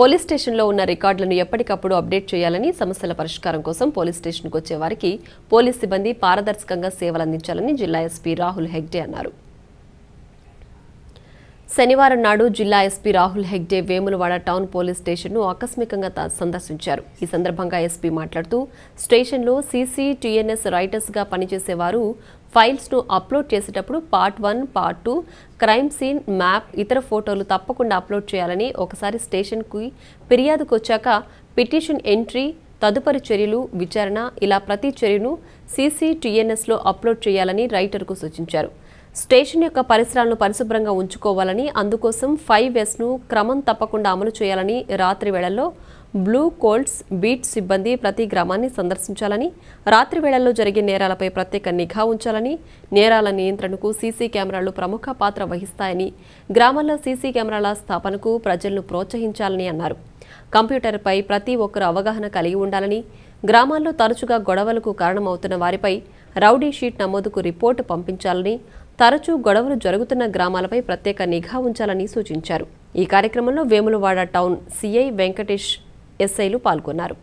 police స్టేషన్లో ఉన్న రికార్డులను ఎప్పటికప్పుడు అప్డేట్ చేయాలని సమస్యల పరిష్కారం కోసం పోలీస్ స్టేషన్కు వచ్చే వారికి పోలీస్ సిబ్బంది పారదర్శకంగా సేవలందించాలని జిల్లా ఎస్పీ రాహుల్ హెగ్డే అన్నారు శనివారం నాడు జిల్లా SP Rahul Hegde Vemulawada town police స్టేషన్ను ఆకస్మికంగా సందర్శించారు ఈ సందర్భంగా ఎస్పీ మాట్లాడుతూ స్టేషన్లో సీసీ టీఎన్ఎస్ రైటర్స్గా పనిచేసేవారు ఫైల్స్ను అప్లోడ్ చేసేటప్పుడు part one part two crime scene map ఇతర ఫోటోలు తప్పకుండా అప్లోడ్ చేయాలని ఒకసారి స్టేషన్కి ఫిర్యాదుకు వచ్చాక పిటిషన్ ఎంట్రీ తదుపరి చర్యలు విచారణ ఇలా ప్రతి చర్యను సీసీటీఎన్ఎస్లో అప్లోడ్ చేయాలని రైటర్కు సూచించారు స్టేషన్ యొక్క పరిసరాలను పరిశుభ్రంగా ఉంచుకోవాలని అందుకోసం ఫైవ్ ఎస్ను క్రమం తప్పకుండా అమలు చేయాలని రాత్రి వేళల్లో బ్లూ కోల్డ్స్ బీట్ సిబ్బంది ప్రతి గ్రామాన్ని సందర్శించాలని రాత్రి వేళల్లో జరిగే నేరాలపై ప్రత్యేక నిఘా ఉంచాలని నేరాల నియంత్రణకు సీసీ కెమెరాలు ప్రముఖ పాత్ర వహిస్తాయని గ్రామాల్లో సీసీ కెమెరాల స్థాపనకు ప్రజలను ప్రోత్సహించాలని అన్నారు కంప్యూటర్పై ప్రతి ఒక్కరు అవగాహన కలిగి ఉండాలని గ్రామాల్లో తరచుగా గొడవలకు కారణమవుతున్న వారిపై రౌడీ షీట్ నమోదుకు రిపోర్టు పంపించాలని తరచూ గొడవలు జరుగుతున్న గ్రామాలపై ప్రత్యేక నిఘా ఉంచాలని సూచించారు ఈ కార్యక్రమంలో వేములవాడ టౌన్ సీఐ వెంకటేష్ ఎస్ఐలు పాల్గొన్నారు